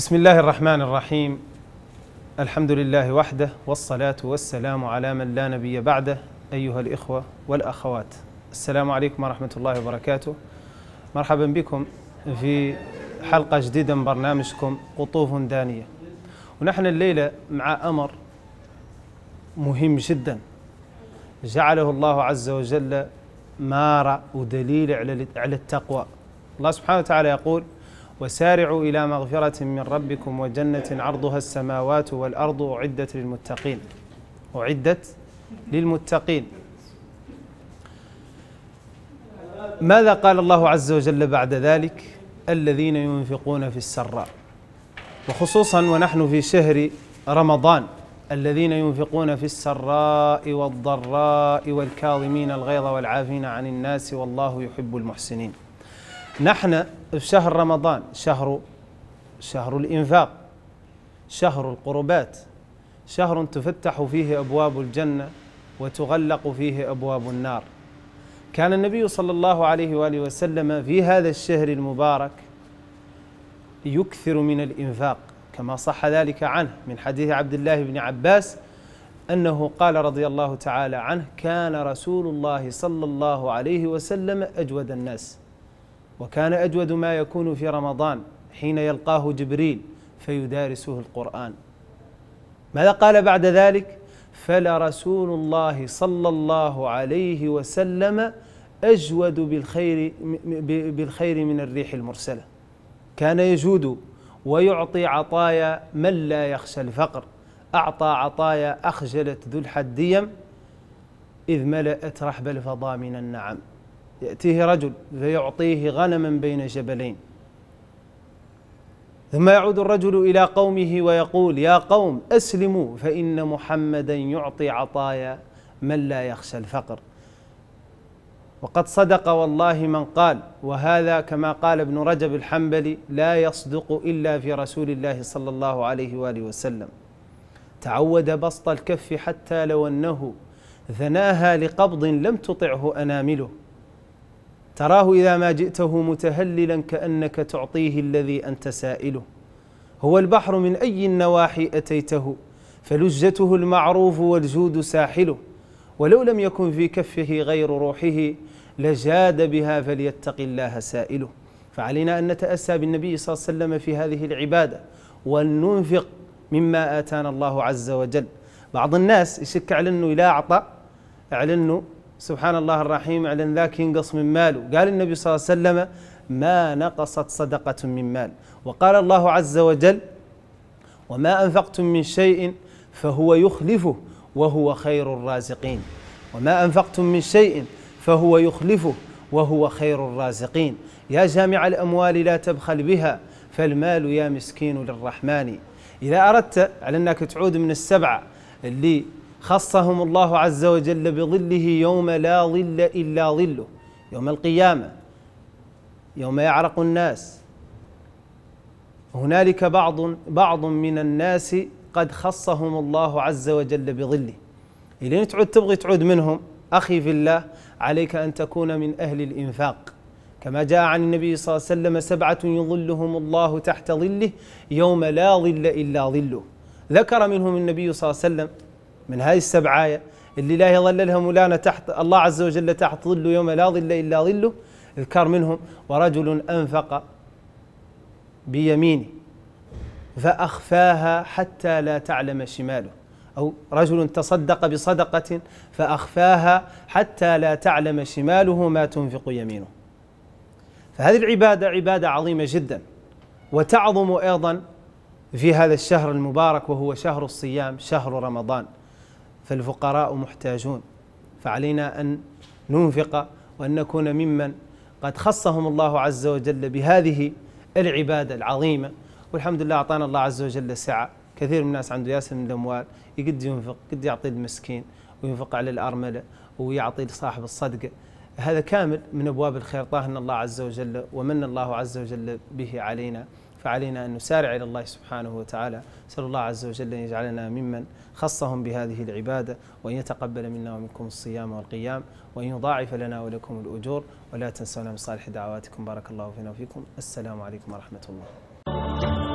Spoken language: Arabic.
بسم الله الرحمن الرحيم الحمد لله وحده والصلاة والسلام على من لا نبي بعده أيها الإخوة والأخوات السلام عليكم ورحمة الله وبركاته مرحبا بكم في حلقة جديدة من برنامجكم قطوف دانية ونحن الليلة مع أمر مهم جدا جعله الله عز وجل مارة ودليل على التقوى الله سبحانه وتعالى يقول وسارعوا إلى مغفرة من ربكم وجنة عرضها السماوات والأرض أعدت للمتقين أعدت للمتقين ماذا قال الله عز وجل بعد ذلك الذين ينفقون في السراء وخصوصا ونحن في شهر رمضان الذين ينفقون في السراء والضراء والكاظمين الغيظ والعافين عن الناس والله يحب المحسنين نحن في شهر رمضان شهر شهر الإنفاق شهر القربات شهر تفتح فيه أبواب الجنة وتغلق فيه أبواب النار كان النبي صلى الله عليه وآله وسلم في هذا الشهر المبارك يكثر من الإنفاق كما صح ذلك عنه من حديث عبد الله بن عباس أنه قال رضي الله تعالى عنه كان رسول الله صلى الله عليه وسلم أجود الناس وكان أجود ما يكون في رمضان حين يلقاه جبريل فيدارسه القرآن ماذا قال بعد ذلك فلرسول الله صلى الله عليه وسلم أجود بالخير, بالخير من الريح المرسلة كان يجود ويعطي عطايا من لا يخشى الفقر أعطى عطايا أخجلت ذو الحديم إذ ملأت رحب الفضاء من النعم يأتيه رجل فيعطيه غنما بين جبلين ثم يعود الرجل إلى قومه ويقول يا قوم أسلموا فإن محمدا يعطي عطايا من لا يخشى الفقر وقد صدق والله من قال وهذا كما قال ابن رجب الحنبلي لا يصدق إلا في رسول الله صلى الله عليه وآله وسلم تعود بسط الكف حتى لو أنه ثناها لقبض لم تطعه أنامله تراه إذا ما جئته متهللا كأنك تعطيه الذي أنت سائله هو البحر من أي النواحي أتيته فلجته المعروف والجود ساحله ولو لم يكن في كفه غير روحه لجاد بها فليتق الله سائله فعلينا أن نتأسى بالنبي صلى الله عليه وسلم في هذه العبادة ننفق مما آتانا الله عز وجل بعض الناس يشك على أنه لا أعطى على أنه سبحان الله الرحيم على ان ذاك ينقص من ماله قال النبي صلى الله عليه وسلم ما نقصت صدقة من مال وقال الله عز وجل وما أنفقتم من شيء فهو يخلفه وهو خير الرازقين وما أنفقتم من شيء فهو يخلفه وهو خير الرازقين يا جامع الأموال لا تبخل بها فالمال يا مسكين للرحمن إذا أردت على أنك تعود من السبعة اللي خصهم الله عز وجل بظله يوم لا ظل إلا ظله يوم القيامة يوم يعرق الناس هنالك بعض بعض من الناس قد خصهم الله عز وجل بظله إلين تعود تبغي تعود منهم أخي في الله عليك أن تكون من أهل الإنفاق كما جاء عن النبي صلى الله عليه وسلم سبعة يظلهم الله تحت ظله يوم لا ظل إلا ظله ذكر منهم النبي صلى الله عليه وسلم من هذه السبع آية اللي لا يظللها مولانا تحت الله عز وجل تحت ظله يوم لا ظل إلا ظله اذكر منهم ورجل أنفق بيمينه فأخفاها حتى لا تعلم شماله أو رجل تصدق بصدقة فأخفاها حتى لا تعلم شماله ما تنفق يمينه فهذه العبادة عبادة عظيمة جدا وتعظم أيضا في هذا الشهر المبارك وهو شهر الصيام شهر رمضان فالفقراء محتاجون فعلينا ان ننفق وان نكون ممن قد خصهم الله عز وجل بهذه العباده العظيمه والحمد لله اعطانا الله عز وجل سعه كثير من الناس عنده ياسر من الاموال يقد ينفق قد يعطي المسكين وينفق على الارمله ويعطي لصاحب الصدقه هذا كامل من ابواب الخير طاهنا الله عز وجل ومن الله عز وجل به علينا فعلينا أن نسارع إلى الله سبحانه وتعالى نسأل الله عز وجل أن يجعلنا ممن خصهم بهذه العبادة وأن يتقبل منا ومنكم الصيام والقيام وأن يضاعف لنا ولكم الأجور ولا تنسونا من صالح دعواتكم بارك الله فينا وفيكم السلام عليكم ورحمة الله